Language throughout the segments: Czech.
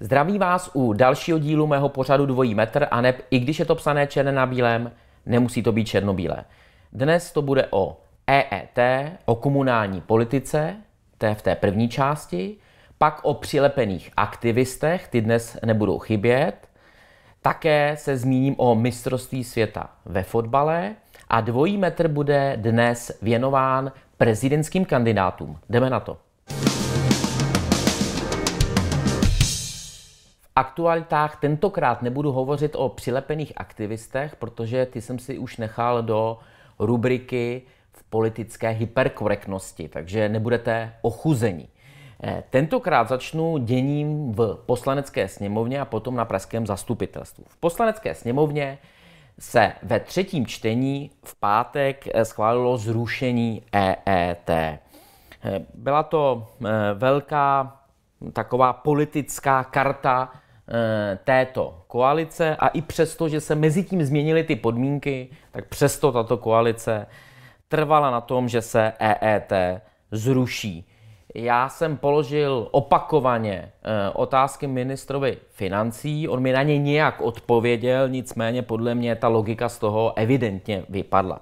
Zdraví vás u dalšího dílu mého pořadu Dvojí metr a neb, i když je to psané černé na bílém, nemusí to být černobílé. Dnes to bude o EET, o komunální politice, to je v té první části, pak o přilepených aktivistech, ty dnes nebudou chybět. Také se zmíním o mistrovství světa ve fotbale a dvojí metr bude dnes věnován prezidentským kandidátům. Jdeme na to. V aktualitách tentokrát nebudu hovořit o přilepených aktivistech, protože ty jsem si už nechal do rubriky v politické hyperkorektnosti, takže nebudete ochuzení. Eh, tentokrát začnu děním v poslanecké sněmovně a potom na pražském zastupitelstvu. V poslanecké sněmovně se ve třetím čtení v pátek eh, schválilo zrušení EET. Eh, byla to velká taková politická karta této koalice a i přesto, že se mezi tím změnily ty podmínky, tak přesto tato koalice trvala na tom, že se EET zruší. Já jsem položil opakovaně eh, otázky ministrovi financí, on mi na ně nějak odpověděl, nicméně podle mě ta logika z toho evidentně vypadla.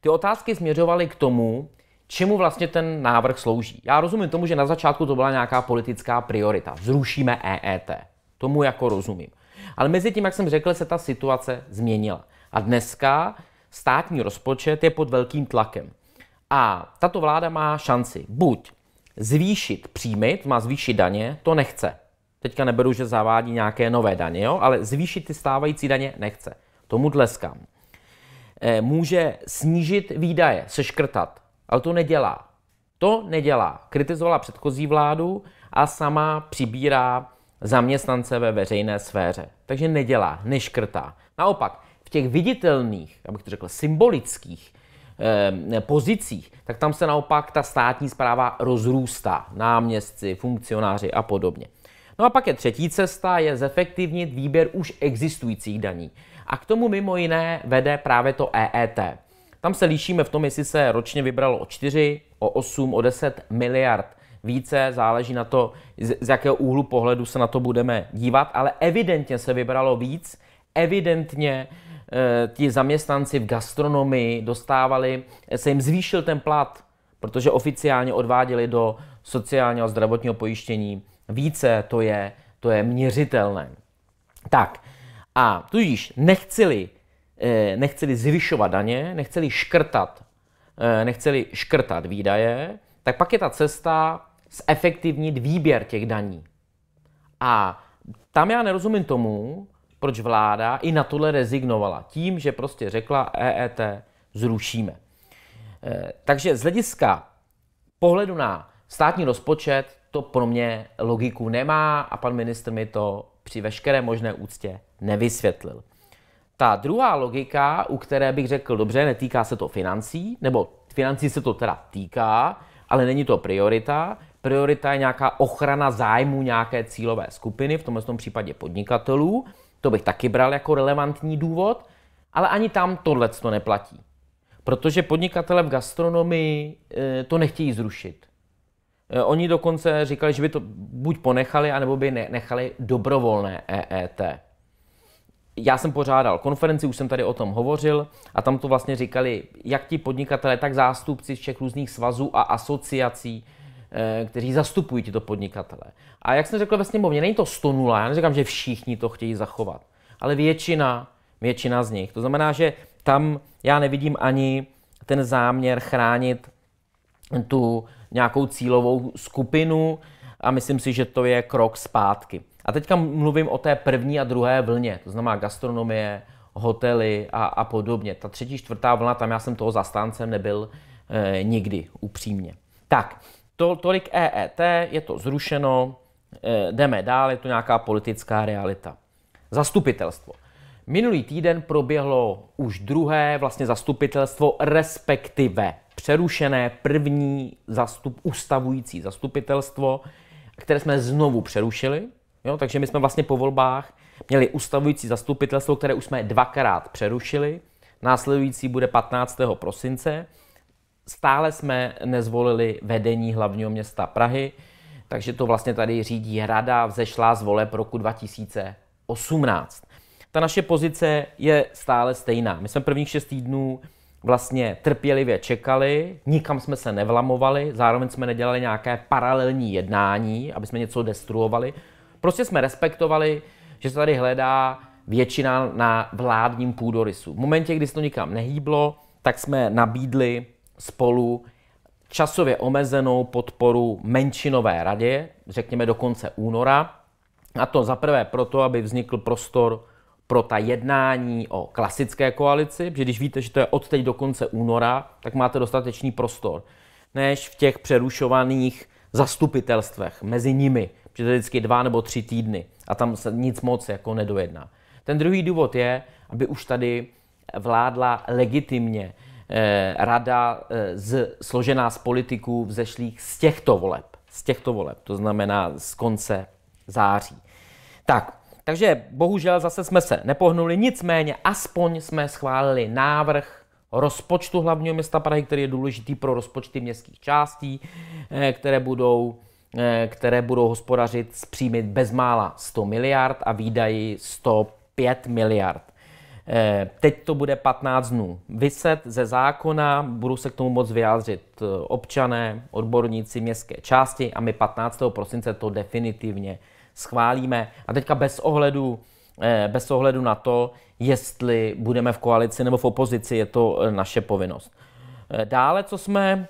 Ty otázky směřovaly k tomu, čemu vlastně ten návrh slouží. Já rozumím tomu, že na začátku to byla nějaká politická priorita. Zrušíme EET. Tomu jako rozumím. Ale mezi tím, jak jsem řekl, se ta situace změnila. A dneska státní rozpočet je pod velkým tlakem. A tato vláda má šanci buď zvýšit příjmy, má zvýšit daně, to nechce. Teďka neberu, že zavádí nějaké nové daně, jo? ale zvýšit ty stávající daně nechce. Tomu tleskám. E, eh, může snížit výdaje, seškrtat, ale to nedělá. To nedělá. Kritizovala předchozí vládu a sama přibírá zaměstnance ve veřejné sféře. Takže nedělá, neškrtá. Naopak, v těch viditelných, abych to řekl, symbolických Eh, pozicích, tak tam se naopak ta státní zpráva rozrůstá, náměstci, funkcionáři a podobně. No a pak je třetí cesta, je zefektivnit výběr už existujících daní. A k tomu mimo jiné vede právě to EET. Tam se líšíme v tom, jestli se ročně vybralo o 4, o 8, o 10 miliard více, záleží na to, z jakého úhlu pohledu se na to budeme dívat, ale evidentně se vybralo víc, evidentně Eh, ti zaměstnanci v gastronomii dostávali, eh, se jim zvýšil ten plat, protože oficiálně odváděli do sociálního a zdravotního pojištění více, to je, to je měřitelné. Tak, a tudíž nechceli, eh, nechceli zvyšovat daně, nechceli škrtat, nechceli škrtat výdaje, tak pak je ta cesta zefektivnit výběr těch daní. A tam já nerozumím tomu, proč vláda i na tohle rezignovala. Tím, že prostě řekla EET zrušíme. Eh, takže z hlediska pohledu na státní rozpočet to pro mě logiku nemá a pan ministr mi to při veškeré možné úctě nevysvětlil. Ta druhá logika, u které bych řekl, dobře, netýká se to financí, nebo financí se to teda týká, ale není to priorita. Priorita je nějaká ochrana zájmu nějaké cílové skupiny, v tomhle tom případě podnikatelů. To bych taky bral jako relevantní důvod, ale ani tam tohle to neplatí. Protože podnikatele v gastronomii eh, to nechtějí zrušit. Eh, oni dokonce říkali, že by to buď ponechali, anebo by nechali dobrovolné EET. Já jsem pořádal konferenci, už jsem tady o tom hovořil, a tam to vlastně říkali jak ti podnikatele, tak zástupci všech různých svazů a asociací, Eh, kteří zastupují tyto podnikatele. A jak jsem řekl ve sněmovně, není to 100 nula, já neříkám, že všichni to chtějí zachovat, ale většina, většina z nich. To znamená, že tam já nevidím ani ten záměr chránit tu nějakou cílovou skupinu a myslím si, že to je krok zpátky. A teďka mluvím o té první a druhé vlně, to znamená gastronomie, hotely a, a podobně. Ta třetí, čtvrtá vlna, tam já jsem toho zastáncem nebyl e, nikdy, upřímně. Tak, to, tolik EET, je to zrušeno, eh, jdeme dál, je to nějaká politická realita. Zastupitelstvo. Minulý týden proběhlo už druhé vlastně zastupitelstvo, respektive přerušené první zastup, ustavující zastupitelstvo, které jsme znovu přerušili. Jo? Takže my jsme vlastně po volbách měli ustavující zastupitelstvo, které už jsme dvakrát přerušili. Následující bude 15. prosince stále jsme nezvolili vedení hlavního města Prahy, takže to vlastně tady řídí rada vzešlá z voleb roku 2018. Ta naše pozice je stále stejná. My jsme prvních šest týdnů vlastně trpělivě čekali, nikam jsme se nevlamovali, zároveň jsme nedělali nějaké paralelní jednání, aby jsme něco destruovali. Prostě jsme respektovali, že se tady hledá většina na vládním půdorysu. V momentě, kdy se to nikam nehýblo, tak jsme nabídli spolu časově omezenou podporu menšinové radě, řekněme do konce února. A to zaprvé proto, aby vznikl prostor pro ta jednání o klasické koalici, protože když víte, že to je od teď do konce února, tak máte dostatečný prostor, než v těch přerušovaných zastupitelstvech mezi nimi, že to je vždycky dva nebo tři týdny a tam se nic moc jako nedojedná. Ten druhý důvod je, aby už tady vládla legitimně Eh, rada eh, z, složená z politiků vzešlých z těchto voleb. Z těchto voleb, to znamená z konce září. Tak, takže bohužel zase jsme se nepohnuli, nicméně aspoň jsme schválili návrh rozpočtu hlavního města Prahy, který je důležitý pro rozpočty městských částí, eh, které budou, které budou hospodařit s příjmy bezmála 100 miliard a výdají 105 miliard. Eh, teď to bude 15 dnů vyset ze zákona, budou se k tomu moc vyjádřit eh, občané, odborníci městské části a my 15. prosince to definitivně schválíme. A teďka bez ohledu, eh, bez ohledu na to, jestli budeme v koalici nebo v opozici, je to naše povinnost. Dále, co jsme,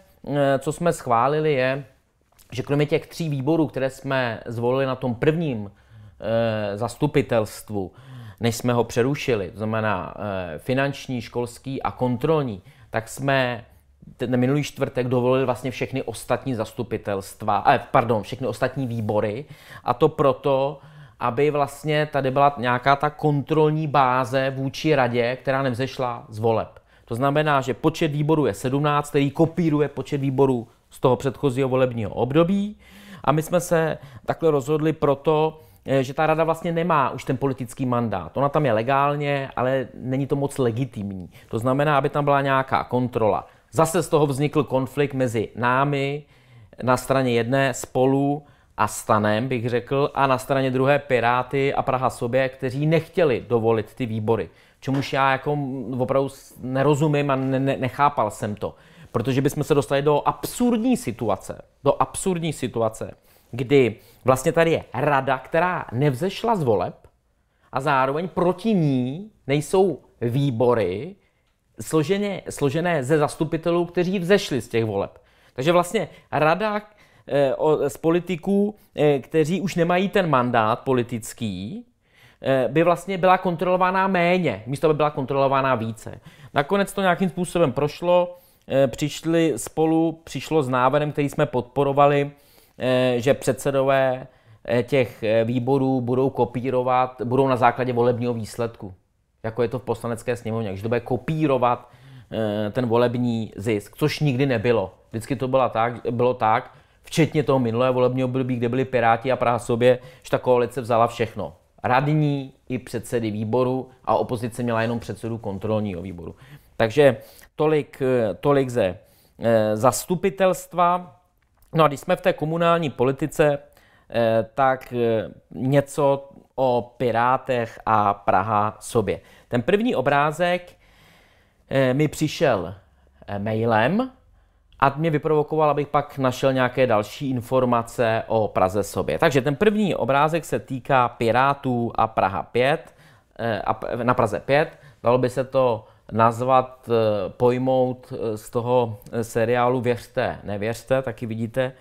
co jsme schválili, je, že kromě těch tří výborů, které jsme zvolili na tom prvním zastupitelstvu, než jsme ho přerušili, to znamená eh, finanční, školský a kontrolní, tak jsme ten minulý čtvrtek dovolili vlastně všechny ostatní zastupitelstva, eh, pardon, všechny ostatní výbory a to proto, aby vlastně tady byla nějaká ta kontrolní báze vůči radě, která nevzešla z voleb. To znamená, že počet výborů je 17, který kopíruje počet výborů z toho předchozího volebního období. A my jsme se takhle rozhodli proto, Eh, že ta rada vlastně nemá už ten politický mandát. Ona tam je legálně, ale není to moc legitimní. To znamená, aby tam byla nějaká kontrola. Zase z toho vznikl konflikt mezi námi na straně jedné spolu a stanem, bych řekl, a na straně druhé Piráty a Praha sobě, kteří nechtěli dovolit ty výbory. Čemuž já jako opravdu nerozumím a ne- nechápal jsem to. Protože bychom se dostali do absurdní situace. Do absurdní situace, kdy vlastně tady je rada, která nevzešla z voleb a zároveň proti ní nejsou výbory složené, složené ze zastupitelů, kteří vzešli z těch voleb. Takže vlastně rada eh, z politiků, eh, kteří už nemají ten mandát politický, eh, by vlastně byla kontrolována méně, místo by byla kontrolována více. Nakonec to nějakým způsobem prošlo, přišli spolu, přišlo s návrhem, který jsme podporovali, Eh, že předsedové eh, těch eh, výborů budou kopírovat, budou na základě volebního výsledku, jako je to v poslanecké sněmovně, že to bude kopírovat ten volební zisk, což nikdy nebylo. Vždycky to bylo tak, bylo tak včetně toho minulého volebního období, kde byli Piráti a Praha sobě, že ta koalice vzala všechno. Radní i předsedy výboru a opozice měla jenom předsedu kontrolního výboru. Takže tolik, tolik ze zastupitelstva. No a když jsme v té komunální politice, eh, tak eh, něco o Pirátech a Praha sobě. Ten první obrázek eh, mi přišel mailem a mě vyprovokoval, abych pak našel nějaké další informace o Praze sobě. Takže ten první obrázek se týká Pirátů a Praha 5, na Praze 5. Dalo by se to nazvat, eh, pojmout eh, z toho eh, seriálu Věřte, nevěřte, taky vidíte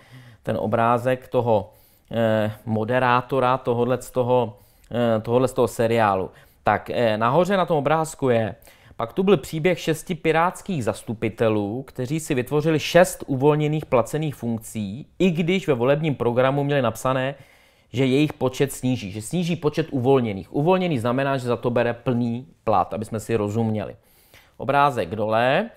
ten obrázek toho moderátora tohohle z toho, tohohle z toho seriálu. Tak nahoře na tom obrázku je, pak tu byl příběh šesti pirátských zastupitelů, kteří si vytvořili šest uvolněných placených funkcí, i když ve volebním programu měli napsané, že jejich počet sníží, že sníží počet uvolněných. Uvolněný znamená, že za to bere plný plat, aby jsme si rozuměli obrázek dole,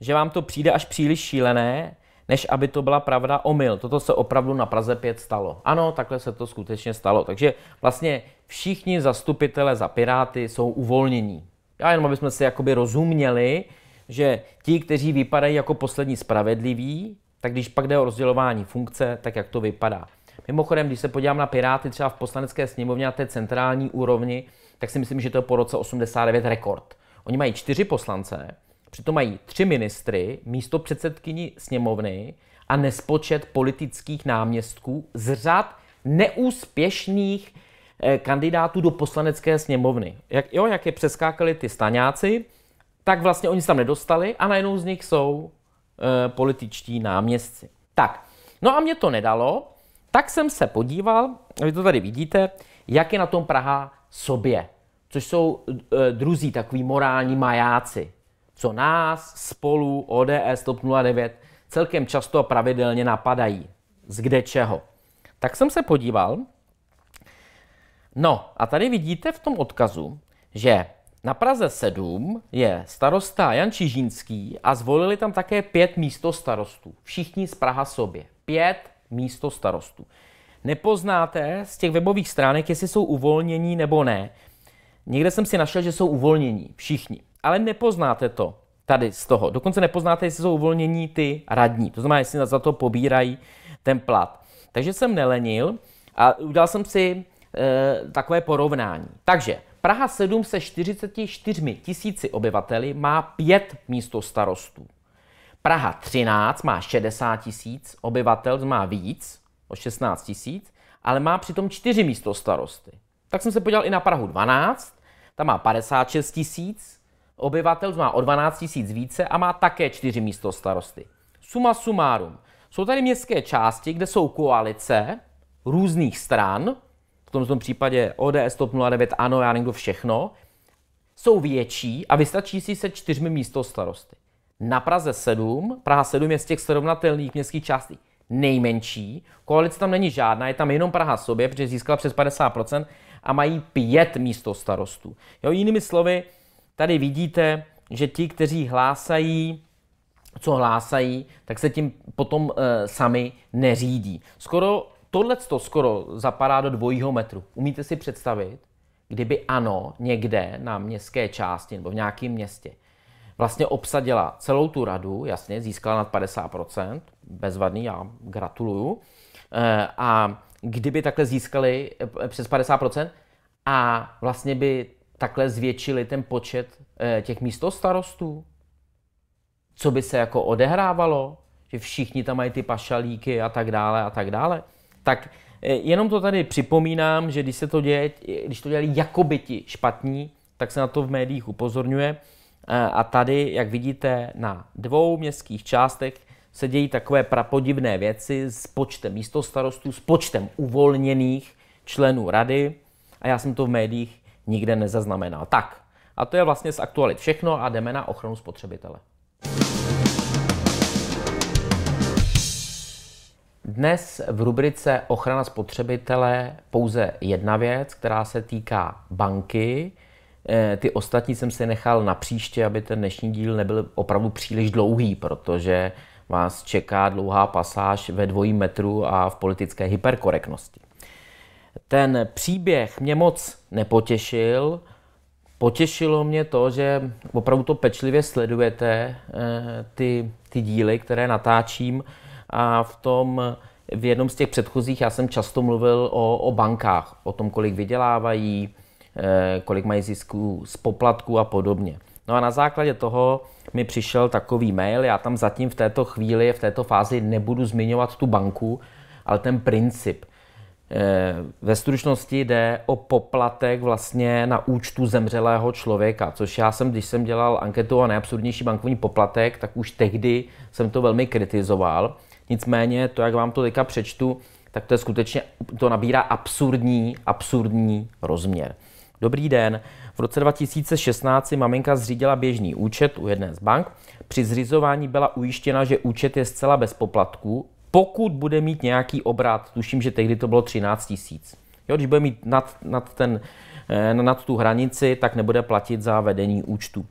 že vám to přijde až příliš šílené, než aby to byla pravda omyl. Toto se opravdu na Praze 5 stalo. Ano, takhle se to skutečně stalo. Takže vlastně všichni zastupitele za Piráty jsou uvolnění. Já jenom, aby jsme si jakoby rozuměli, že ti, kteří vypadají jako poslední spravedliví, tak když pak jde o rozdělování funkce, tak jak to vypadá. Mimochodem, když se podívám na Piráty třeba v poslanecké sněmovně na té centrální úrovni, tak si myslím, že to je po roce 89 rekord. Oni mají čtyři poslance, přitom mají tři ministry, místo předsedkyni sněmovny a nespočet politických náměstků z řad neúspěšných eh, kandidátů do poslanecké sněmovny. Jak, jo, jak je přeskákali ty staňáci, tak vlastně oni se tam nedostali a najednou z nich jsou e, političtí náměstci. Tak, no a mě to nedalo, tak jsem se podíval, vy to tady vidíte, jak je na tom Praha sobě což jsou eh, druzí takový morální majáci, co nás spolu ODS TOP 09 celkem často a pravidelně napadají. Z kde čeho. Tak jsem se podíval. No a tady vidíte v tom odkazu, že na Praze 7 je starosta Jan Čižínský a zvolili tam také pět místo starostů. Všichni z Praha sobě. Pět místo starostů. Nepoznáte z těch webových stránek, jestli jsou uvolnění nebo ne. Někde jsem si našel, že jsou uvolnění, všichni. Ale nepoznáte to tady z toho. Dokonce nepoznáte, jestli jsou uvolnění ty radní. To znamená, jestli za to pobírají ten plat. Takže jsem nelenil a udělal jsem si e, takové porovnání. Takže Praha 7 se 44 tisíci obyvateli má pět místo starostů. Praha 13 má 60 tisíc obyvatel, má víc, o 16 tisíc, ale má přitom čtyři místo starosty. Tak jsem se podíval i na Prahu 12, tam má 56 tisíc obyvatel, má o 12 tisíc více a má také čtyři místo starosty. Suma sumárum. Jsou tady městské části, kde jsou koalice různých stran, v tomto případě ODS, TOP 09, ANO, já někdo všechno, jsou větší a vystačí si se čtyřmi místo starosty. Na Praze 7, Praha 7 je z těch srovnatelných městských částí nejmenší. Koalice tam není žádná, je tam jenom Praha sobě, protože získala přes 50% a mají pět místo starostů. Jo, jinými slovy, tady vidíte, že ti, kteří hlásají, co hlásají, tak se tím potom e, sami neřídí. Skoro tohle to skoro zapadá do dvojího metru. Umíte si představit, kdyby ano někde na městské části nebo v nějakém městě vlastně obsadila celou tu radu, jasně, získala nad 50%, bezvadný, já gratuluju, e, a kdyby takhle získali eh, přes 50% a vlastně by takhle zvětšili ten počet eh, těch místostarostů? Co by se jako odehrávalo? Že všichni tam mají ty pašalíky a tak dále a tak dále. Tak eh, jenom to tady připomínám, že když se to děje, když to dělali jakoby ti špatní, tak se na to v médiích upozorňuje. A tady, jak vidíte, na dvou městských částech se dějí takové prapodivné věci s počtem místostarostů, s počtem uvolněných členů rady a já jsem to v médiích nikde nezaznamenal. Tak, a to je vlastně z aktualit všechno a jdeme na ochranu spotřebitele. Dnes v rubrice Ochrana spotřebitele pouze jedna věc, která se týká banky. Eh, ty ostatní jsem si nechal na příště, aby ten dnešní díl nebyl opravdu příliš dlouhý, protože vás čeká dlouhá pasáž ve dvojí metru a v politické hyperkorektnosti. Ten příběh mě moc nepotěšil, potěšilo mě to, že opravdu to pečlivě sledujete, eh, ty, ty díly, které natáčím a v tom v jednom z těch předchozích já jsem často mluvil o, o bankách, o tom, kolik vydělávají, eh, kolik mají zisků z poplatků a podobně. No a na základě toho mi přišel takový mail, já tam zatím v této chvíli, v této fázi nebudu zmiňovat tu banku, ale ten princip. Eh, ve stručnosti jde o poplatek vlastně na účtu zemřelého člověka, což já jsem, když jsem dělal anketu o nejabsurdnější bankovní poplatek, tak už tehdy jsem to velmi kritizoval. Nicméně to, jak vám to teďka přečtu, tak to je skutečně, to nabírá absurdní, absurdní rozměr. Dobrý den, v roce 2016 si maminka zřídila běžný účet u jedné z bank. Při zřizování byla ujištěna, že účet je zcela bez poplatků, pokud bude mít nějaký obrat, tuším, že tehdy to bylo 13 tisíc. Jo, když bude mít nad, nad, ten, eh, nad tu hranici, tak nebude platit za vedení účtu.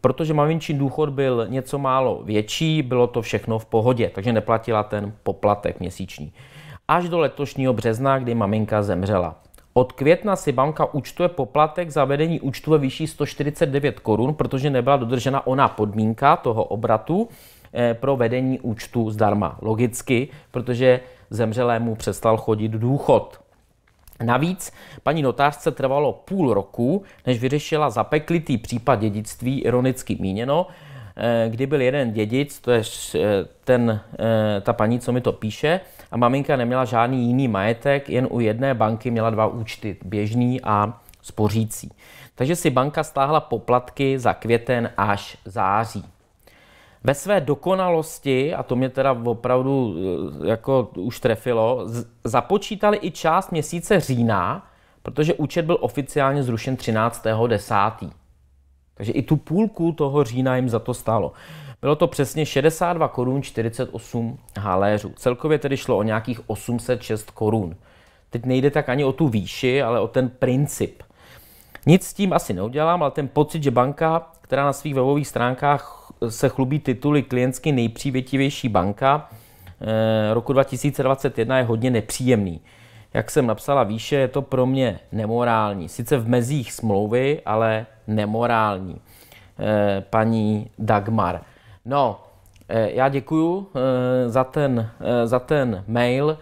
Protože maminčin důchod byl něco málo větší, bylo to všechno v pohodě, takže neplatila ten poplatek měsíční. Až do letošního března, kdy maminka zemřela. Od května si banka účtuje poplatek za vedení účtu ve výši 149 korun, protože nebyla dodržena ona podmínka toho obratu eh, pro vedení účtu zdarma. Logicky, protože zemřelému přestal chodit důchod. Navíc paní notářce trvalo půl roku, než vyřešila zapeklitý případ dědictví, ironicky míněno, eh, kdy byl jeden dědic, to je eh, ten, ta paní, co mi to píše, a maminka neměla žádný jiný majetek, jen u jedné banky měla dva účty, běžný a spořící. Takže si banka stáhla poplatky za květen až září. Ve své dokonalosti, a to mě teda opravdu eh, jako už trefilo, započítali i část měsíce října, protože účet byl oficiálně zrušen 13.10. Takže i tu půlku toho října jim za to stálo. Bylo to přesně 62 korun 48 haléřů. Celkově tedy šlo o nějakých 806 korun. Teď nejde tak ani o tu výši, ale o ten princip. Nic s tím asi neudělám, ale ten pocit, že banka, která na svých webových stránkách se chlubí tituly klientsky nejpřívětivější banka eh, roku 2021 je hodně nepříjemný. Jak jsem napsala výše, je to pro mě nemorální. Sice v mezích smlouvy, ale nemorální. Eh, paní Dagmar. No, eh, já děkuju eh, za ten, eh, za ten mail.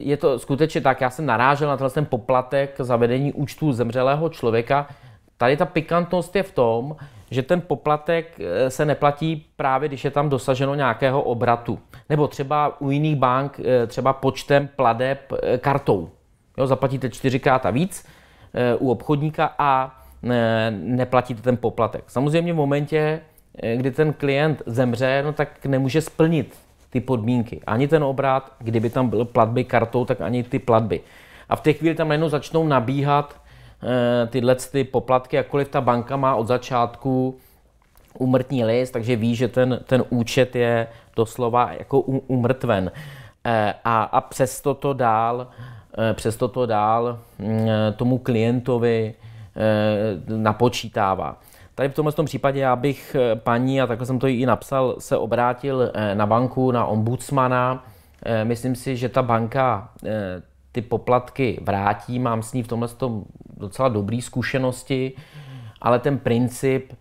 Je to skutečně tak, já jsem narážel na ten poplatek za vedení účtu zemřelého člověka. Tady ta pikantnost je v tom, že ten poplatek se neplatí právě, když je tam dosaženo nějakého obratu. Nebo třeba u jiných bank třeba počtem pladeb kartou. Jo, zaplatíte čtyřikrát a víc u obchodníka a neplatíte ten poplatek. Samozřejmě v momentě, Eh, kdy ten klient zemře, no tak nemůže splnit ty podmínky. Ani ten obrat, kdyby tam byl platby kartou, tak ani ty platby. A v té chvíli tam jenom začnou nabíhat eh, tyhle ty poplatky, jakkoliv ta banka má od začátku umrtní list, takže ví, že ten, ten účet je doslova jako umrtven. Eh, a, a přesto to dál, přesto to dál mm, tomu klientovi napočítává. Tady v tomhle tom případě já bych eh, paní, a takhle jsem to i napsal, se obrátil eh, na banku, na ombudsmana. Eh, myslím si, že ta banka ty poplatky vrátí, mám s ní v tomhle tom docela dobré zkušenosti, ale ten princip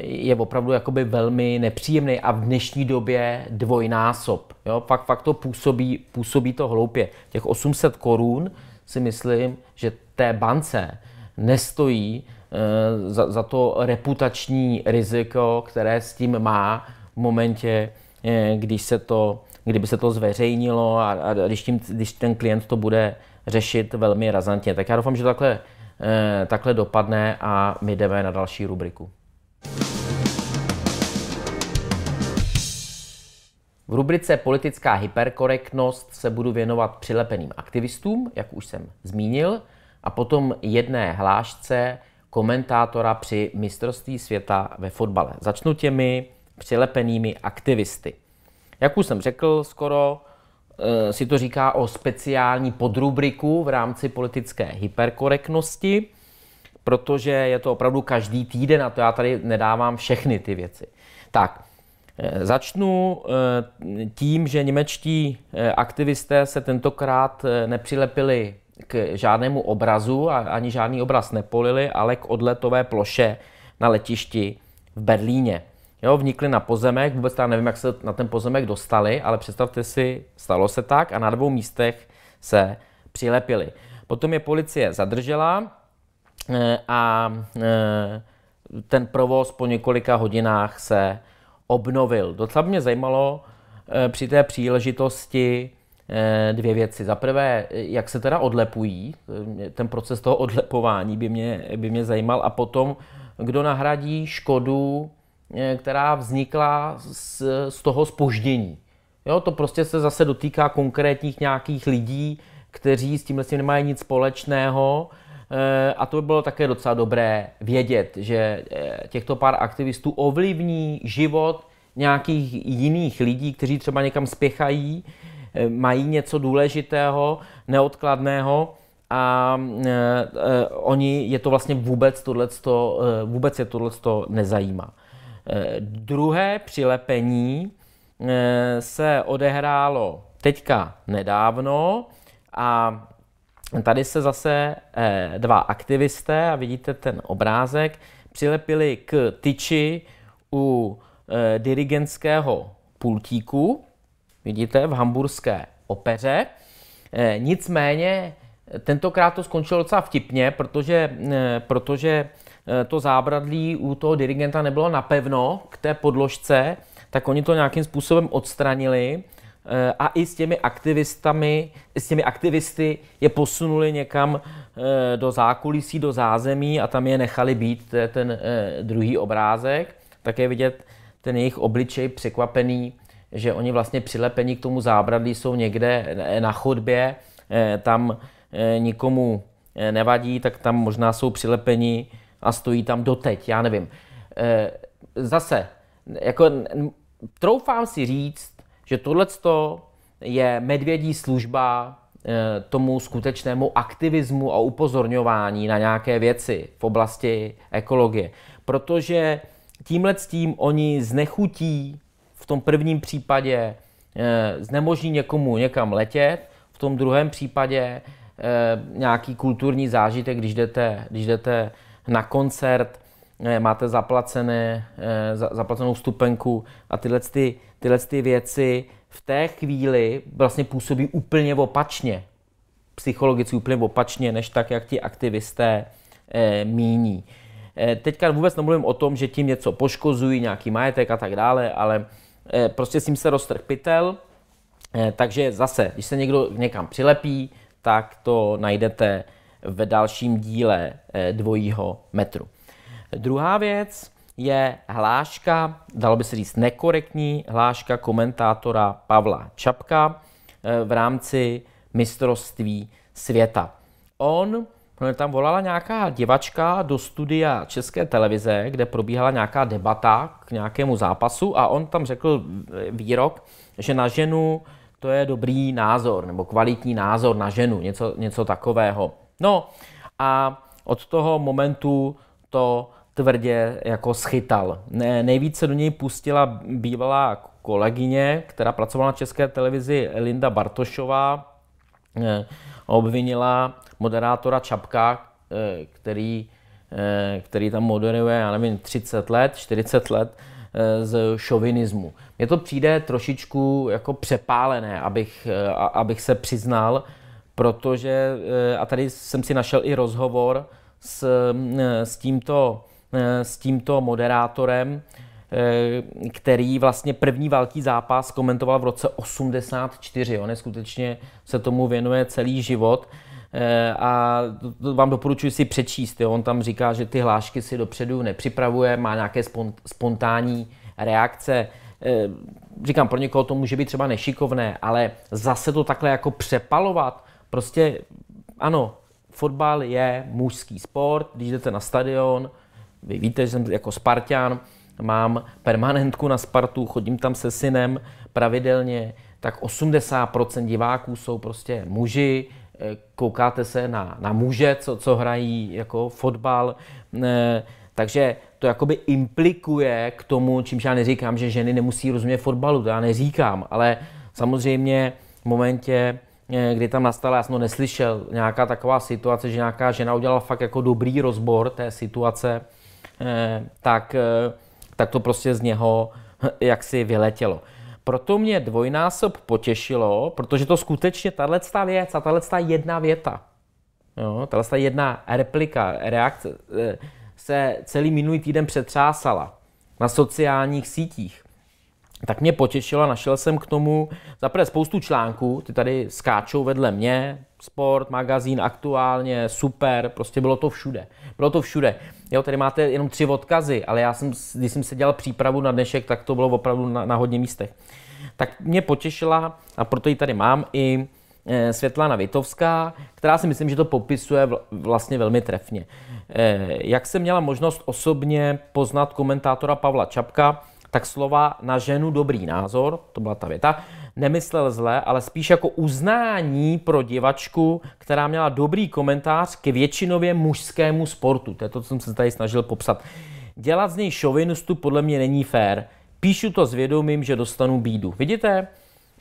je opravdu jakoby velmi nepříjemný a v dnešní době dvojnásob. Jo? Fakt, fakt to působí, působí to hloupě. Těch 800 korun si myslím, že té bance nestojí Eh, za, za to reputační riziko, které s tím má v momentě, eh, když se to, kdyby se to zveřejnilo a, a když, tím, když ten klient to bude řešit velmi razantně. Tak já doufám, že to takhle, eh, takhle dopadne a my jdeme na další rubriku. V rubrice Politická hyperkorektnost se budu věnovat přilepeným aktivistům, jak už jsem zmínil, a potom jedné hlášce komentátora při mistrovství světa ve fotbale. Začnu těmi přilepenými aktivisty. Jak už jsem řekl, skoro e, si to říká o speciální podrubriku v rámci politické hyperkorektnosti, protože je to opravdu každý týden a to já tady nedávám všechny ty věci. Tak, e, začnu e, tím, že němečtí aktivisté se tentokrát nepřilepili k žádnému obrazu, ani žádný obraz nepolili, ale k odletové ploše na letišti v Berlíně. Jo, vnikli na pozemek, vůbec já nevím, jak se na ten pozemek dostali, ale představte si, stalo se tak a na dvou místech se přilepili. Potom je policie zadržela eh, a eh, ten provoz po několika hodinách se obnovil. Docela mě zajímalo eh, při té příležitosti, Eh, dvě věci. Za prvé, eh, jak se teda odlepují, eh, ten proces toho odlepování by mě, by mě zajímal, a potom, kdo nahradí škodu, která vznikla z, z toho spoždění. Jo, to prostě se zase dotýká konkrétních nějakých lidí, kteří s tímhle s tím nemají nic společného. A to by bylo také docela dobré vědět, že těchto pár aktivistů ovlivní život nějakých jiných lidí, kteří třeba někam spěchají, mají něco důležitého, neodkladného a eh, oni je to vlastně vůbec tohleto, eh, vůbec je tohleto nezajímá. Eh, druhé přilepení se odehrálo teďka nedávno a tady se zase dva aktivisté, a vidíte ten obrázek, přilepili k tyči u dirigentského pultíku vidíte, v hamburské opeře. Eh, nicméně eh, tentokrát to skončilo docela vtipně, protože, eh, protože to zábradlí u toho dirigenta nebylo napevno k té podložce, tak oni to nějakým způsobem odstranili a i s těmi aktivistami, s těmi aktivisty je posunuli někam do zákulisí, do zázemí a tam je nechali být ten druhý obrázek. tak je vidět ten jejich obličej překvapený že oni vlastně přilepení k tomu zábradlí jsou někde e, na chodbě, e, tam e, nikomu nevadí, tak tam možná jsou přilepení a stojí tam doteď, já nevím. Zase, jako troufám si říct, že tohle je medvědí služba tomu skutečnému aktivismu a upozorňování na nějaké věci v oblasti ekologie. Protože tímhle s tím oni znechutí v tom prvním případě eh, znemožní někomu někam letět, v tom druhém případě eh, nějaký kulturní zážitek, když jdete, když jdete na koncert, eh, máte zaplacené, zaplacenou stupenku a tyhle, ty, tyhle ty věci v té chvíli vlastně působí úplně opačně, psychologicky úplně opačně, než tak, jak ti aktivisté míní. Teďka vůbec nemluvím o tom, že tím něco poškozují, nějaký majetek a tak dále, ale Eh, prostě s tím se roztrh pytel, eh, takže zase, když se někdo někam přilepí, tak to najdete v dalším díle eh, dvojího metru. Druhá věc je hláška, dalo by se říct nekorektní hláška komentátora Pavla Čapka v rámci mistrovství světa. On No, tam volala nějaká divačka do studia České televize, kde probíhala nějaká debata k nějakému zápasu a on tam řekl eh, výrok, že na ženu to je dobrý názor nebo kvalitní názor na ženu, něco, něco takového. No a od toho momentu to tvrdě jako schytal. Ne, nejvíce do něj pustila bývalá kolegyně, která pracovala na České televizi Linda Bartošová, Eh, obvinila moderátora Čapka, eh, který, eh, který tam moderuje, já nevím, 30 let, 40 let, z šovinismu. Mně to přijde trošičku jako přepálené, abych, abych se přiznal, protože, a tady jsem si našel i rozhovor s, s, tímto, s tímto moderátorem, Eh, který vlastně první válký zápas komentoval v roce 84. On skutečně se tomu věnuje celý život eh, a to vám doporučuji si přečíst. Jo. On tam říká, že ty hlášky si dopředu nepřipravuje, má nějaké spontánní reakce. Eh, říkám, pro někoho to může být třeba nešikovné, ale zase to takhle jako přepalovat, prostě ano, fotbal je mužský sport, když jdete na stadion, vy víte, že jsem jako Spartan, mám permanentku na Spartu, chodím tam se synem pravidelně, tak 80% diváků jsou prostě muži, eh, koukáte se na, na muže, co, co hrají jako fotbal, eh, takže to jakoby implikuje k tomu, čímž já neříkám, že ženy nemusí rozumět fotbalu, to já neříkám, ale samozřejmě v momentě, eh, kdy tam nastala, já jsem to neslyšel, nějaká taková situace, že nějaká žena udělala fakt jako dobrý rozbor té situace, tak tak to prostě z něho jaksi vyletělo. Proto mě dvojnásob potěšilo, protože to skutečně tahle věc a tahle jedna věta, tahle jedna replika, reakce eh, se celý minulý týden přetřásala na sociálních sítích. Tak mě potěšilo, našel jsem k tomu zaprvé spoustu článků, ty tady skáčou vedle mě, Sport, magazín, aktuálně, super, prostě bylo to všude. Bylo to všude. Jo, tady máte jenom tři odkazy, ale já jsem, když jsem se dělal přípravu na dnešek, tak to bylo opravdu na, na hodně místech. Tak mě potěšila, a proto ji tady mám, i eh, Světlana Vitovská, která si myslím, že to popisuje vlastně velmi trefně. Eh, jak se měla možnost osobně poznat komentátora Pavla Čapka, tak slova na ženu dobrý názor, to byla ta věta, nemyslel zle, ale spíš jako uznání pro divačku, která měla dobrý komentář k většinově mužskému sportu. To je to, co jsem se tady snažil popsat. Dělat z něj šovinistu podle mě není fér. Píšu to s vědomím, že dostanu bídu. Vidíte?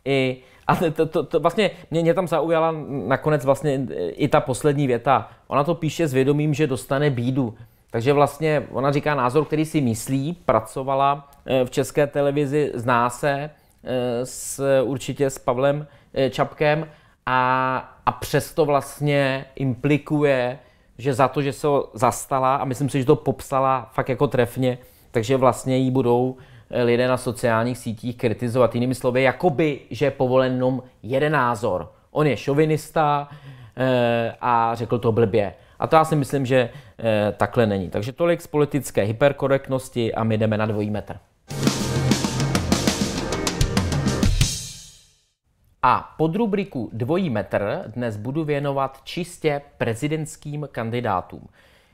I a to, to, to, to vlastně mě, mě tam zaujala nakonec vlastně i ta poslední věta. Ona to píše s vědomím, že dostane bídu. Takže vlastně ona říká názor, který si myslí, pracovala eh, v české televizi, zná se, Eh, s, určitě s Pavlem eh, Čapkem a, a přesto vlastně implikuje, že za to, že se ho zastala a myslím si, že to popsala fakt jako trefně, takže vlastně jí budou eh, lidé na sociálních sítích kritizovat jinými slovy, jakoby, že je povolen jenom jeden názor. On je šovinista e, a řekl to blbě. A to já si myslím, že e, takhle není. Takže tolik z politické hyperkorektnosti a my jdeme na dvojí metr. A pod rubriku Dvojí metr dnes budu věnovat čistě prezidentským kandidátům.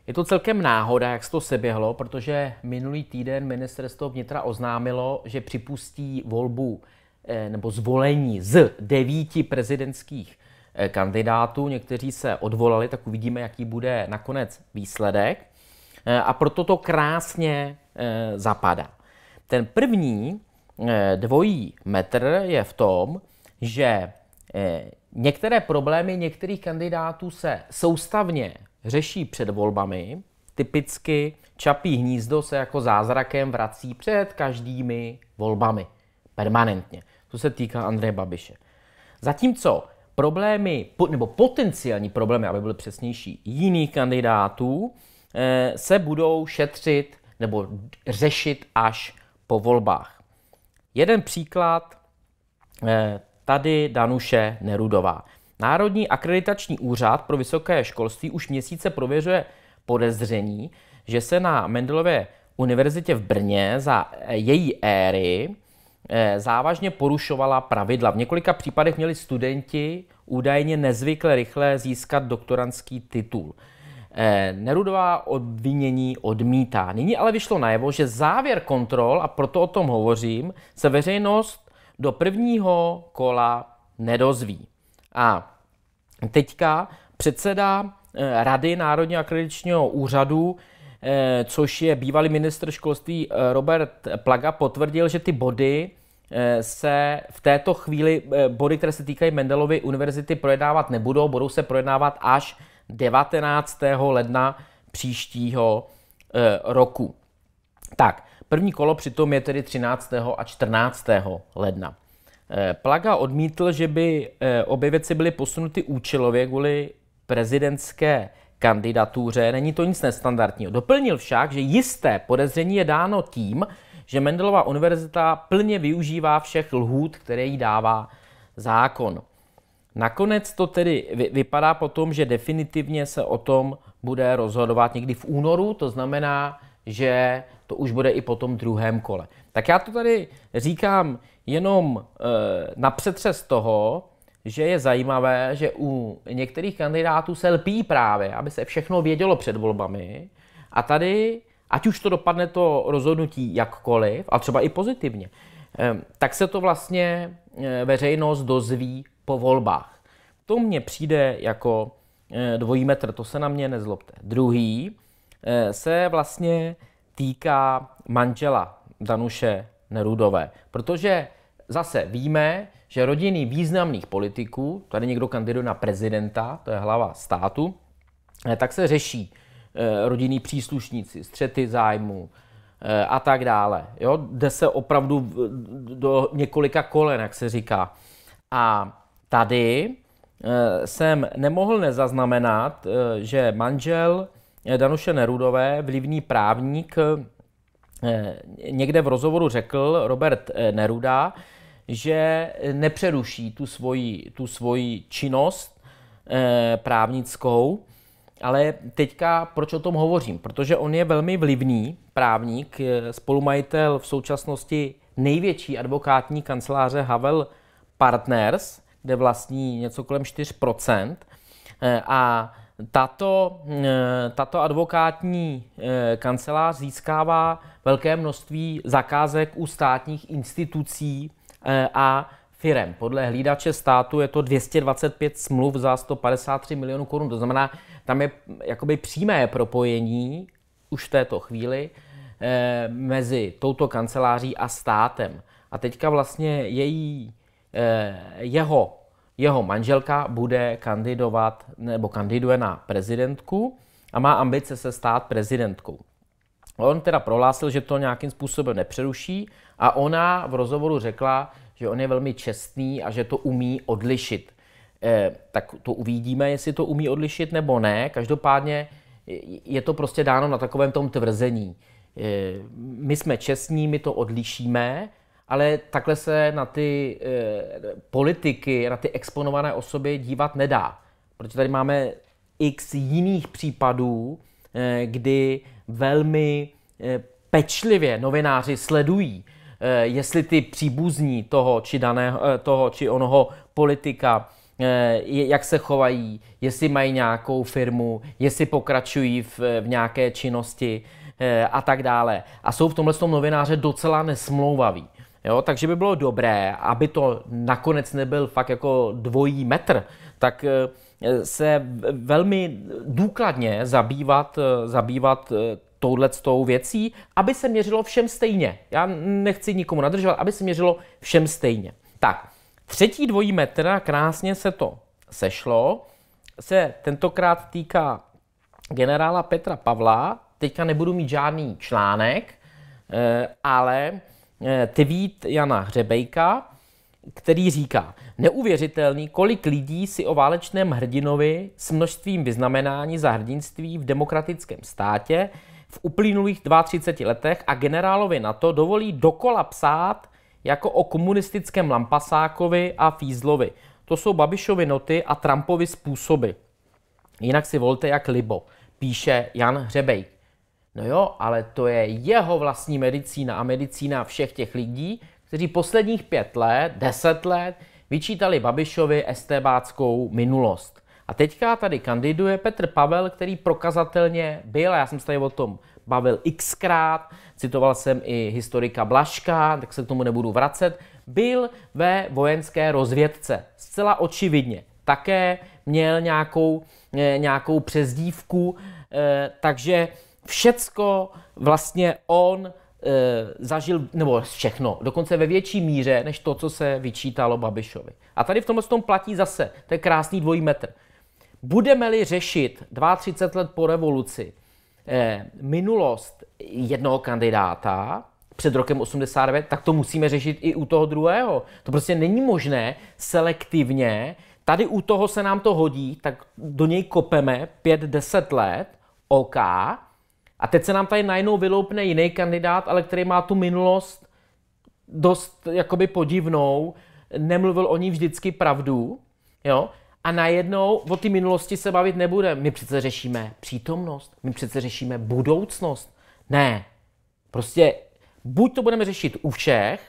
Je to celkem náhoda, jak se to seběhlo, protože minulý týden ministerstvo vnitra oznámilo, že připustí volbu eh, nebo zvolení z devíti prezidentských eh, kandidátů. Někteří se odvolali, tak uvidíme, jaký bude nakonec výsledek. Eh, a proto to krásně zapadá. Ten první dvojí metr je v tom, že eh, některé problémy některých kandidátů se soustavně řeší před volbami, typicky čapí hnízdo se jako zázrakem vrací před každými volbami. Permanentně. To se týká Andreje Babiše. Zatímco problémy, nebo potenciální problémy, aby byly přesnější, jiných kandidátů, eh, se budou šetřit nebo řešit až po volbách. Jeden příklad eh, Tady Danuše Nerudová. Národní akreditační úřad pro vysoké školství už měsíce prověřuje podezření, že se na Mendelově univerzitě v Brně za její éry eh, závažně porušovala pravidla. V několika případech měli studenti údajně nezvykle rychle získat doktorantský titul. Eh, Nerudová obvinění odmítá. Nyní ale vyšlo najevo, že závěr kontrol, a proto o tom hovořím, se veřejnost do prvního kola nedozví. A teďka předseda eh, Rady Národního akreditačního úřadu, eh, což je bývalý ministr školství eh, Robert Plaga, potvrdil, že ty body se v této chvíli, body, které se týkají Mendelovy univerzity, projednávat nebudou, budou se projednávat až 19. ledna příštího roku. Tak, První kolo přitom je tedy 13. a 14. ledna. Eh, Plaga odmítl, že by eh, obě věci byly posunuty účelově kvůli prezidentské kandidatuře. Není to nic nestandardního. Doplnil však, že jisté podezření je dáno tím, že Mendelova univerzita plně využívá všech lhůt, které jí dává zákon. Nakonec to tedy vypadá potom, že definitivně se o tom bude rozhodovat někdy v únoru, to znamená, že to už bude i po tom druhém kole. Tak já to tady říkám jenom e, na přetřes toho, že je zajímavé, že u některých kandidátů se lpí právě, aby se všechno vědělo před volbami a tady, ať už to dopadne to rozhodnutí jakkoliv, a třeba i pozitivně, e, tak se to vlastně e, veřejnost dozví po volbách. To mně přijde jako e, dvojí metr, to se na mě nezlobte. Druhý, se vlastně týká manžela Danuše Nerudové. Protože zase víme, že rodiny významných politiků, tady někdo kandiduje na prezidenta, to je hlava státu, eh, tak se řeší eh, rodinní příslušníci, střety zájmů eh, a tak dále. Jo? Jde se opravdu do několika kolen, jak se říká. A tady jsem nemohl nezaznamenat, že manžel Eh, Danuše Nerudové, vlivný právník, eh, někde v rozhovoru řekl Robert eh, Neruda, že nepřeruší tu svoji, tu svoji činnost právnickou, ale teďka proč o tom hovořím? Protože on je velmi vlivný právník, spolumajitel v současnosti největší advokátní kanceláře Havel Partners, kde vlastní něco kolem 4%. A tato, eh, tato advokátní eh, kancelář získává velké množství zakázek u státních institucí eh, a firem. Podle hlídače státu je to 225 smluv za 153 milionů korun. To znamená, tam je jakoby přímé propojení už v této chvíli mezi touto kanceláří a státem. A teďka vlastně její, jeho jeho manželka bude kandidovat nebo kandiduje na prezidentku a má ambice se stát prezidentkou. On teda prohlásil, že to nějakým způsobem nepřeruší a ona v rozhovoru řekla, že on je velmi čestný a že to umí odlišit. Eh, tak to uvidíme, jestli to umí odlišit nebo ne. Každopádně je to prostě dáno na takovém tom tvrzení. Eh, my jsme čestní, my to odlišíme ale takhle se na ty e, politiky, na ty exponované osoby dívat nedá. Protože tady máme x jiných případů, e, kdy velmi e, pečlivě novináři sledují, e, jestli ty příbuzní toho či, daného, e, toho či onoho politika jak se chovají, jestli mají nějakou firmu, jestli pokračují v, v nějaké činnosti a tak dále. A jsou v tomhle tom novináře docela nesmlouvaví. Jo, takže by bylo dobré, aby to nakonec nebyl fakt jako dvojí metr, tak eh, se velmi důkladně zabývat, eh, zabývat eh, touhletou věcí, aby se měřilo všem stejně. Já nechci nikomu nadržovat, aby se měřilo všem stejně. Tak, třetí dvojí metr, krásně se to sešlo, se tentokrát týká generála Petra Pavla. Teďka nebudu mít žádný článek, ale Eh, tweet Jana Hřebejka, který říká, neuvěřitelný, kolik lidí si o válečném hrdinovi s množstvím vyznamenání za hrdinství v demokratickém státě v uplynulých 32 letech a generálovi to dovolí dokola psát jako o komunistickém Lampasákovi a Fízlovi. To jsou Babišovi noty a Trumpovi způsoby. Jinak si volte jak libo, píše Jan Hřebejk. No jo, ale to je jeho vlastní medicína a medicína všech těch lidí, kteří posledních pět let, deset let vyčítali Babišovi estebáckou minulost. A teďka tady kandiduje Petr Pavel, který prokazatelně byl, a já jsem se tady o tom bavil xkrát, citoval jsem i historika Blaška, tak se k tomu nebudu vracet, byl ve vojenské rozvědce. Zcela očividně. Také měl nějakou, eh, nějakou přezdívku, eh, takže všecko vlastně on eh, zažil, nebo všechno, dokonce ve větší míře, než to, co se vyčítalo Babišovi. A tady v tomhle tom platí zase, to je krásný dvojí metr. Budeme-li řešit 32 let po revoluci eh, minulost jednoho kandidáta před rokem 89, tak to musíme řešit i u toho druhého. To prostě není možné selektivně, tady u toho se nám to hodí, tak do něj kopeme 5-10 let, OK, a teď se nám tady najednou vyloupne jiný kandidát, ale který má tu minulost dost jakoby podivnou, nemluvil o ní vždycky pravdu, jo? A najednou o té minulosti se bavit nebude. My přece řešíme přítomnost, my přece řešíme budoucnost. Ne, prostě buď to budeme řešit u všech,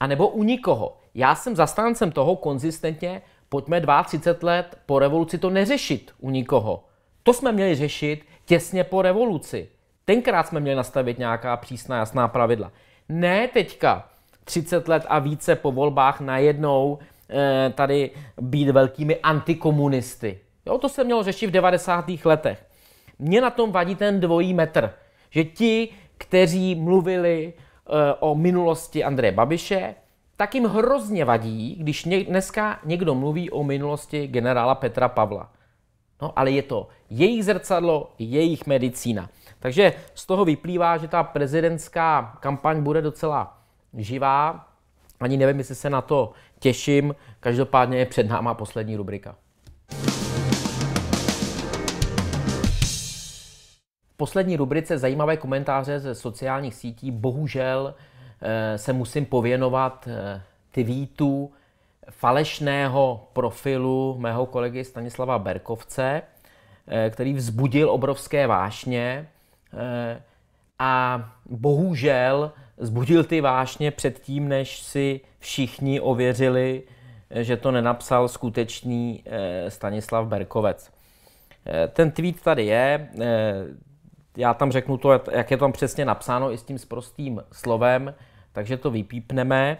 anebo u nikoho. Já jsem zastáncem toho konzistentně, pojďme 20 let po revoluci to neřešit u nikoho. To jsme měli řešit těsně po revoluci. Tenkrát jsme měli nastavit nějaká přísná, jasná pravidla. Ne teďka 30 let a více po volbách najednou e, tady být velkými antikomunisty. Jo, to se mělo řešit v 90. letech. Mně na tom vadí ten dvojí metr, že ti, kteří mluvili e, o minulosti Andreje Babiše, tak jim hrozně vadí, když ně, dneska někdo mluví o minulosti generála Petra Pavla. No, ale je to jejich zrcadlo, jejich medicína. Takže z toho vyplývá, že ta prezidentská kampaň bude docela živá. Ani nevím, jestli se na to těším. Každopádně je před náma poslední rubrika. V poslední rubrice zajímavé komentáře ze sociálních sítí. Bohužel eh, se musím pověnovat eh, tweetu falešného profilu mého kolegy Stanislava Berkovce, eh, který vzbudil obrovské vášně. Eh, a bohužel zbudil ty vášně před tím, než si všichni ověřili, eh, že to nenapsal skutečný eh, Stanislav Berkovec. Ten tweet tady je, já tam řeknu to, jak je tam přesně napsáno i s tím sprostým slovem, takže to vypípneme.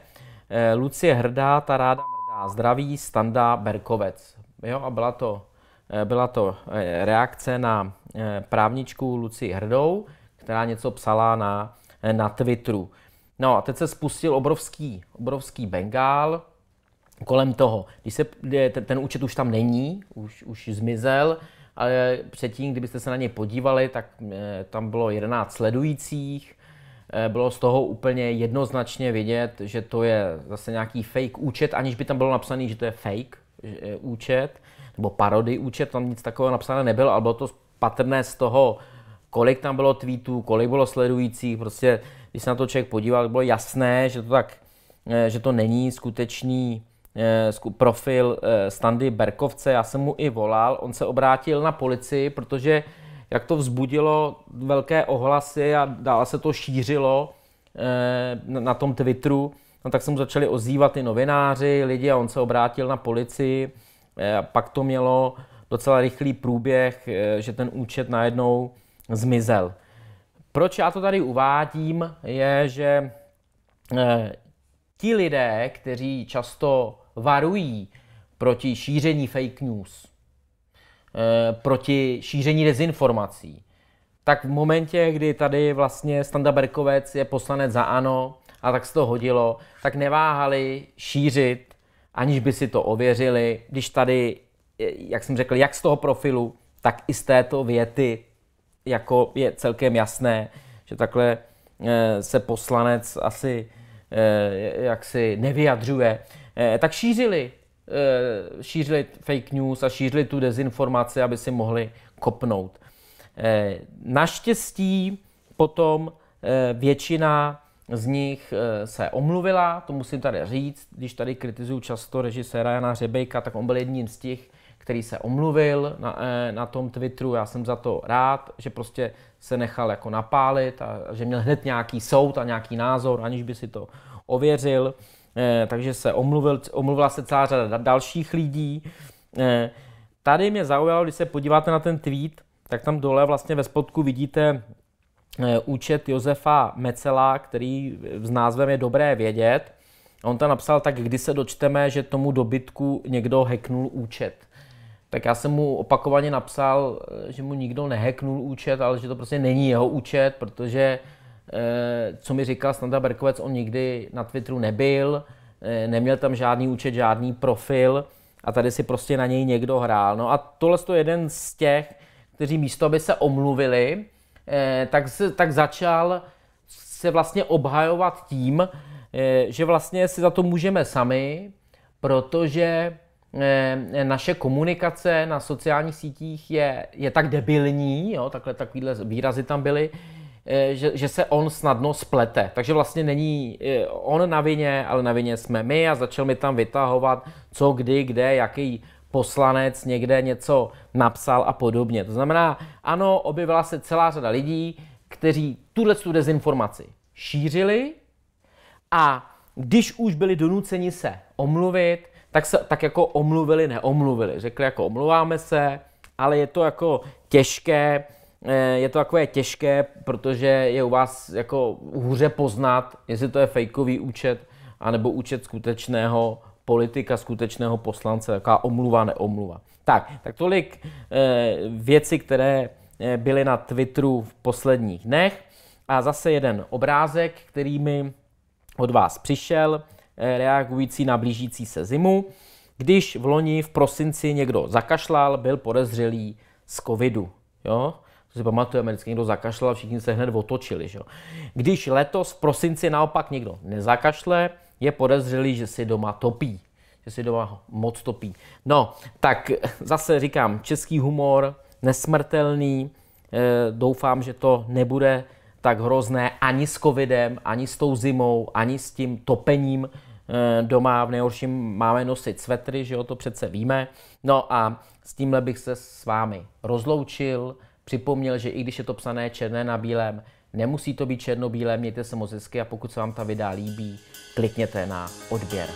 Lucie Hrdá, ta ráda mrdá, zdraví, standa, Berkovec. Jo, a byla to Eh, byla to eh, reakce na eh, právničku Luci Hrdou, která něco psala na, na Twitteru. No a teď se spustil obrovský, obrovský bengál kolem toho. Když se, ten, účet už tam není, už, už zmizel, ale předtím, kdybyste se na něj podívali, tak tam bylo 11 sledujících, bylo z toho úplně jednoznačně vidět, že to je zase nějaký fake účet, aniž by tam bylo napsané, že to je fake účet nebo parody účet, tam nic takového napsané nebylo, ale bylo to patrné z toho, kolik tam bylo tweetů, kolik bylo sledujících, prostě když se na to člověk podíval, bylo jasné, že to tak, eh, že to není skutečný eh, profil eh, Standy Berkovce, já jsem mu i volal, on se obrátil na policii, protože jak to vzbudilo velké ohlasy a dále se to šířilo na tom Twitteru, no tak se mu začali ozývat i novináři, lidi a on se obrátil na policii, Eh, pak to mělo docela rychlý průběh, eh, že ten účet najednou zmizel. Proč já to tady uvádím, je, že eh, ti lidé, kteří často varují proti šíření fake news, proti šíření dezinformací, tak v momentě, kdy tady vlastně Standa Berkovec je poslanec za ANO, a tak se to hodilo, tak neváhali šířit aniž by si to ověřili, když tady, jak jsem řekl, jak z toho profilu, tak i z této věty jako je celkem jasné, že takhle e, se poslanec asi e, jaksi nevyjadřuje, e, tak šířili, šířili fake news a šířili tu dezinformaci, aby si mohli kopnout. Naštěstí potom většina z nich eh, se omluvila, to musím tady říct, když tady kritizuju často režiséra Jana Řebejka, tak on byl jedním z těch, který se omluvil na, eh, na tom Twitteru, já jsem za to rád, že prostě se nechal jako napálit a že měl hned nějaký soud a nějaký názor, aniž by si to ověřil, eh, takže se omluvil, omluvila se celá řada dalších lidí. Tady mě zaujalo, když se podíváte na ten tweet, tak tam dole vlastně ve spodku vidíte Eh, účet Josefa Mecela, který s názvem je Dobré vědět. On tam napsal, tak kdy se dočteme, že tomu dobytku někdo heknul účet. Tak já jsem mu opakovaně napsal, eh, že mu nikdo neheknul účet, ale že to prostě není jeho účet, protože eh, co mi říkal Standa Berkovec, on nikdy na Twitteru nebyl, neměl tam žádný účet, žádný profil a tady si prostě na něj někdo hrál. No a tohle je jeden z těch, kteří místo, aby se omluvili, Eh, tak, se, tak začal se vlastně obhajovat tím, eh, že vlastně si za to můžeme sami, protože eh, naše komunikace na sociálních sítích je, je tak debilní, jo, takhle takovýhle výrazy tam byly, že, že se on snadno splete. Takže vlastně není on na vině, ale na vině jsme my a začal mi tam vytahovat, co, kdy, kde, jaký poslanec někde něco napsal a podobně. To znamená, ano, objevila se celá řada lidí, kteří tuhle tu dezinformaci šířili a když už byli donuceni se omluvit, tak, se, tak jako omluvili, neomluvili. Řekli jako omluváme se, ale je to jako těžké, eh, je to takové těžké, protože je u vás jako hůře poznat, jestli to je fejkový účet, anebo účet skutečného politika skutečného poslance, taková omluva, neomluva. Tak, tak tolik e, věci, které eh, byly na Twitteru v posledních dnech. A zase jeden obrázek, který mi od vás přišel, e, reagující na blížící se zimu. Když v loni v prosinci někdo zakašlal, byl podezřelý z covidu. Jo? To si pamatujeme, vždycky někdo zakašlal, všichni se hned otočili. Že? Když letos v prosinci naopak někdo nezakašle, je podezřelý, že si doma topí. Že si doma moc topí. No, tak zase říkám, český humor, nesmrtelný, eh, doufám, že to nebude tak hrozné ani s covidem, ani s tou zimou, ani s tím topením eh, doma. V nejhorším máme nosit svetry, že o to přece víme. No a s tímhle bych se s vámi rozloučil, připomněl, že i když je to psané černé na bílém, Nemusí to být černobílé, mějte se moc hezky a pokud se vám ta videa líbí, klikněte na odběr.